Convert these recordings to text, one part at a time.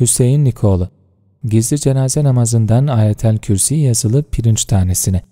Hüseyin Nikoğlu Gizli cenaze namazından ayetel kürsi yazılı pirinç tanesini.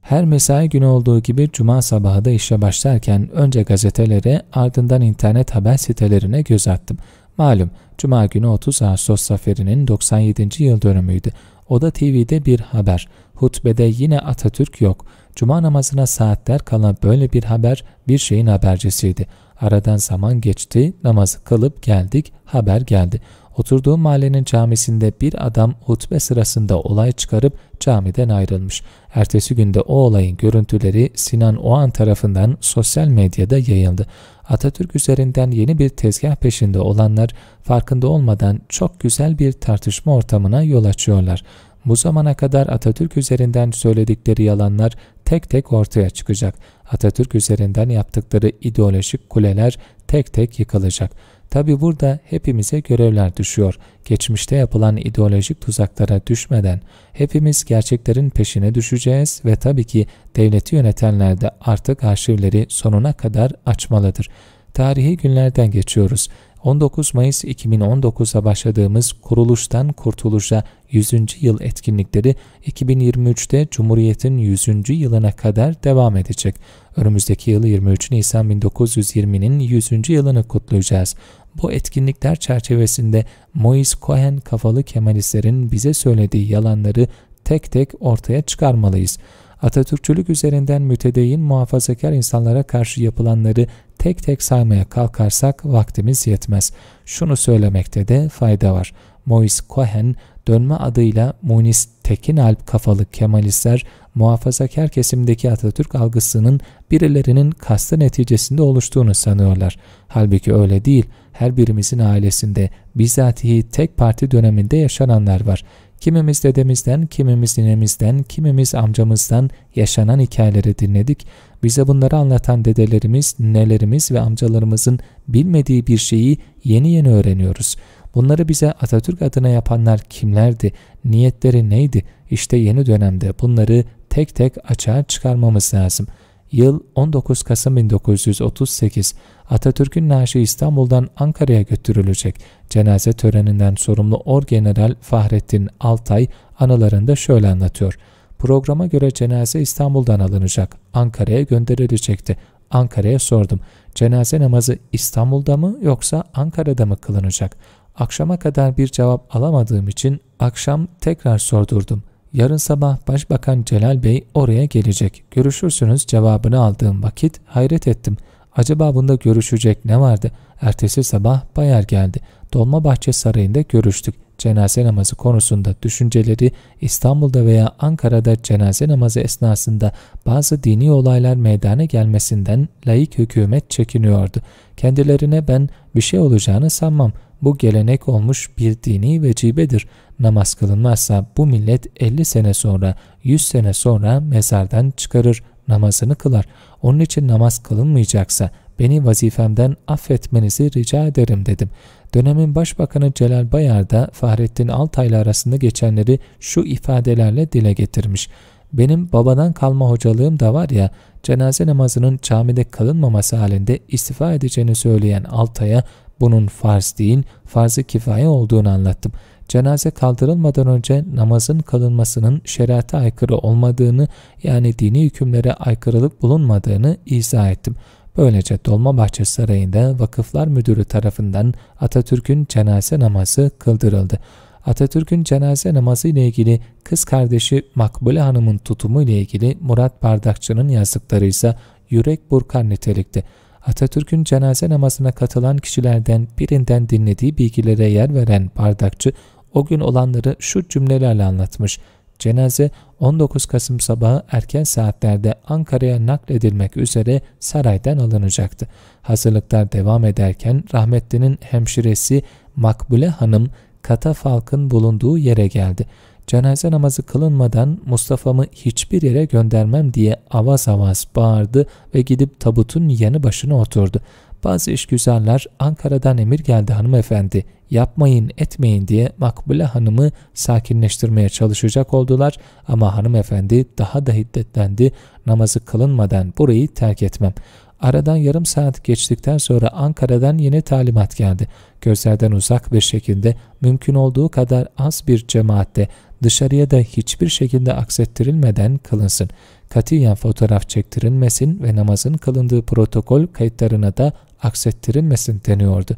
Her mesai günü olduğu gibi cuma sabahı da işe başlarken önce gazetelere ardından internet haber sitelerine göz attım. Malum cuma günü 30 Ağustos zaferinin 97. yıl dönümüydü. Oda TV'de bir haber. Hutbede yine Atatürk yok. Cuma namazına saatler kala böyle bir haber bir şeyin habercisiydi. Aradan zaman geçti, namazı kılıp geldik, haber geldi. Oturduğu mahallenin camisinde bir adam hutbe sırasında olay çıkarıp camiden ayrılmış. Ertesi günde o olayın görüntüleri Sinan Oğan tarafından sosyal medyada yayıldı. Atatürk üzerinden yeni bir tezgah peşinde olanlar farkında olmadan çok güzel bir tartışma ortamına yol açıyorlar. Bu zamana kadar Atatürk üzerinden söyledikleri yalanlar tek tek ortaya çıkacak. Atatürk üzerinden yaptıkları ideolojik kuleler tek tek yıkılacak. Tabi burada hepimize görevler düşüyor. Geçmişte yapılan ideolojik tuzaklara düşmeden hepimiz gerçeklerin peşine düşeceğiz ve tabii ki devleti yönetenler de artık arşivleri sonuna kadar açmalıdır. Tarihi günlerden geçiyoruz. 19 Mayıs 2019'a başladığımız kuruluştan kurtuluşa 100. yıl etkinlikleri 2023'te Cumhuriyet'in 100. yılına kadar devam edecek. Önümüzdeki yıl 23 Nisan 1920'nin 100. yılını kutlayacağız. Bu etkinlikler çerçevesinde Mois Cohen kafalı Kemalistlerin bize söylediği yalanları tek tek ortaya çıkarmalıyız. Atatürkçülük üzerinden mütedeyyin muhafazakar insanlara karşı yapılanları tek tek saymaya kalkarsak vaktimiz yetmez. Şunu söylemekte de fayda var. Mois Cohen dönme adıyla Munis Tekinalp kafalı Kemalistler muhafazakar kesimdeki Atatürk algısının birilerinin kastı neticesinde oluştuğunu sanıyorlar. Halbuki öyle değil. Her birimizin ailesinde bizatihi tek parti döneminde yaşananlar var. Kimimiz dedemizden, kimimiz ninemizden, kimimiz amcamızdan yaşanan hikayeleri dinledik. Bize bunları anlatan dedelerimiz, nelerimiz ve amcalarımızın bilmediği bir şeyi yeni yeni öğreniyoruz. Bunları bize Atatürk adına yapanlar kimlerdi, niyetleri neydi? İşte yeni dönemde bunları tek tek açığa çıkarmamız lazım.'' Yıl 19 Kasım 1938. Atatürk'ün naaşı İstanbul'dan Ankara'ya götürülecek. Cenaze töreninden sorumlu Orgeneral Fahrettin Altay anılarında şöyle anlatıyor. Programa göre cenaze İstanbul'dan alınacak. Ankara'ya gönderilecekti. Ankara'ya sordum. Cenaze namazı İstanbul'da mı yoksa Ankara'da mı kılınacak? Akşama kadar bir cevap alamadığım için akşam tekrar sordurdum. Yarın sabah Başbakan Celal Bey oraya gelecek. Görüşürsünüz cevabını aldığım vakit hayret ettim. Acaba bunda görüşecek ne vardı? Ertesi sabah Bayer geldi. Dolmabahçe Sarayı'nda görüştük. Cenaze namazı konusunda düşünceleri İstanbul'da veya Ankara'da cenaze namazı esnasında bazı dini olaylar meydana gelmesinden laik hükümet çekiniyordu. Kendilerine ben bir şey olacağını sanmam. Bu gelenek olmuş bir dini vecibedir. Namaz kılınmazsa bu millet 50 sene sonra, 100 sene sonra mezardan çıkarır, namazını kılar. Onun için namaz kılınmayacaksa beni vazifemden affetmenizi rica ederim dedim. Dönemin Başbakanı Celal Bayar da Fahrettin Altaylı arasında geçenleri şu ifadelerle dile getirmiş. Benim babadan kalma hocalığım da var ya, cenaze namazının camide kılınmaması halinde istifa edeceğini söyleyen Altay'a bunun farz değil, farz-ı kifaye olduğunu anlattım. Cenaze kaldırılmadan önce namazın kalınmasının şerata aykırı olmadığını yani dini hükümlere aykırılık bulunmadığını izah ettim. Böylece Dolmabahçe Sarayı'nda Vakıflar Müdürü tarafından Atatürk'ün cenaze namazı kıldırıldı. Atatürk'ün cenaze namazı ile ilgili kız kardeşi Makbule Hanım'ın tutumu ile ilgili Murat Bardakçı'nın yazdıkları ise yürek burkan nitelikte. Atatürk'ün cenaze namazına katılan kişilerden birinden dinlediği bilgilere yer veren bardakçı o gün olanları şu cümlelerle anlatmış. Cenaze 19 Kasım sabahı erken saatlerde Ankara'ya nakledilmek üzere saraydan alınacaktı. Hazırlıklar devam ederken rahmetlinin hemşiresi Makbule Hanım katafalkın bulunduğu yere geldi cenaze namazı kılınmadan Mustafa'mı hiçbir yere göndermem diye avaz avaz bağırdı ve gidip tabutun yanı başına oturdu. Bazı işgüzarlar Ankara'dan emir geldi hanımefendi, yapmayın etmeyin diye Makbule hanımı sakinleştirmeye çalışacak oldular ama hanımefendi daha da hiddetlendi, namazı kılınmadan burayı terk etmem. Aradan yarım saat geçtikten sonra Ankara'dan yeni talimat geldi. Gözlerden uzak bir şekilde mümkün olduğu kadar az bir cemaatte dışarıya da hiçbir şekilde aksettirilmeden kılınsın. Katiyen fotoğraf çektirilmesin ve namazın kılındığı protokol kayıtlarına da aksettirilmesin deniyordu.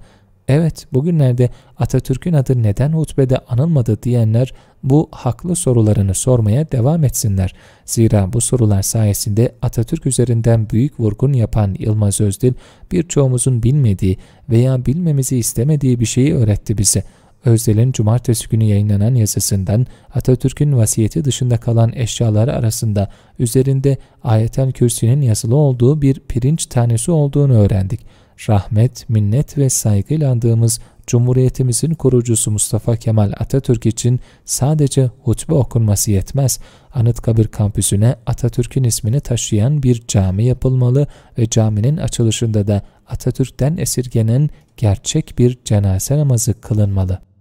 Evet, bugünlerde Atatürk'ün adı neden hutbede anılmadı diyenler bu haklı sorularını sormaya devam etsinler. Zira bu sorular sayesinde Atatürk üzerinden büyük vurgun yapan Yılmaz Özdil birçoğumuzun bilmediği veya bilmemizi istemediği bir şeyi öğretti bize.'' Özdel'in cumartesi günü yayınlanan yazısından Atatürk'ün vasiyeti dışında kalan eşyaları arasında üzerinde ayetel kürsünün yazılı olduğu bir pirinç tanesi olduğunu öğrendik. Rahmet, minnet ve saygıyla andığımız Cumhuriyetimizin kurucusu Mustafa Kemal Atatürk için sadece hutbe okunması yetmez. Anıtkabir kampüsüne Atatürk'ün ismini taşıyan bir cami yapılmalı ve caminin açılışında da Atatürk'ten esirgenen gerçek bir cenaze namazı kılınmalı.